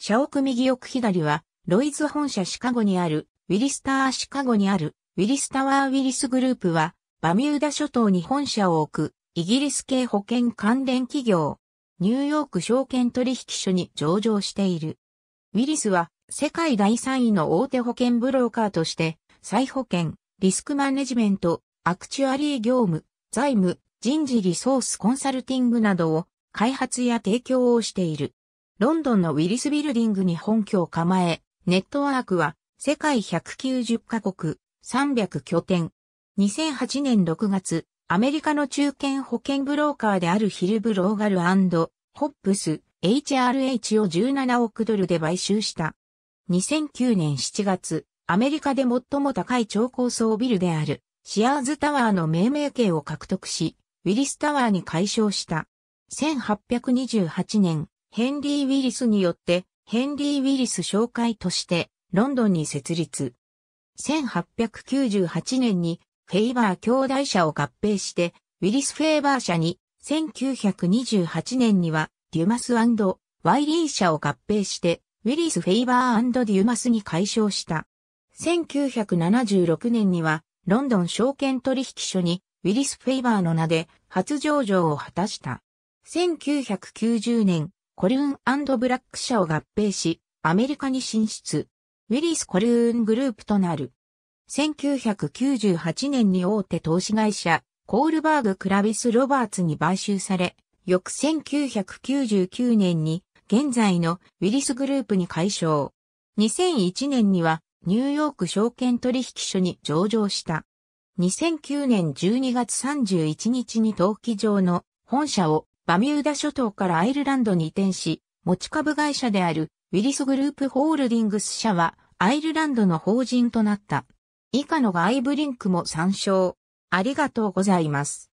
社屋右奥左は、ロイズ本社シカゴにある、ウィリスターシカゴにある、ウィリスタワーウィリスグループは、バミューダ諸島に本社を置く、イギリス系保険関連企業、ニューヨーク証券取引所に上場している。ウィリスは、世界第3位の大手保険ブローカーとして、再保険、リスクマネジメント、アクチュアリー業務、財務、人事リソースコンサルティングなどを開発や提供をしている。ロンドンのウィリスビルディングに本拠を構え、ネットワークは世界190カ国、300拠点。2008年6月、アメリカの中堅保険ブローカーであるヒルブローガルホップス HRH を17億ドルで買収した。2009年7月、アメリカで最も高い超高層ビルであるシアーズタワーの命名権を獲得し、ウィリスタワーに改称した。1828年、ヘンリー・ウィリスによって、ヘンリー・ウィリス紹介として、ロンドンに設立。1898年に、フェイバー兄弟社を合併して、ウィリス・フェイバー社に、1928年には、デュマスワイリー社を合併して、ウィリス・フェイバーデュマスに解消した。1976年には、ロンドン証券取引所に、ウィリス・フェイバーの名で初上場を果たした。1990年、コルーンブラック社を合併し、アメリカに進出。ウィリス・コルーングループとなる。1998年に大手投資会社、コールバーグ・クラビス・ロバーツに買収され、翌1999年に現在のウィリスグループに解消。2001年にはニューヨーク証券取引所に上場した。2009年12月31日に登記上の本社をバミューダ諸島からアイルランドに移転し、持ち株会社であるウィリスグループホールディングス社はアイルランドの法人となった。以下の外部リンクも参照。ありがとうございます。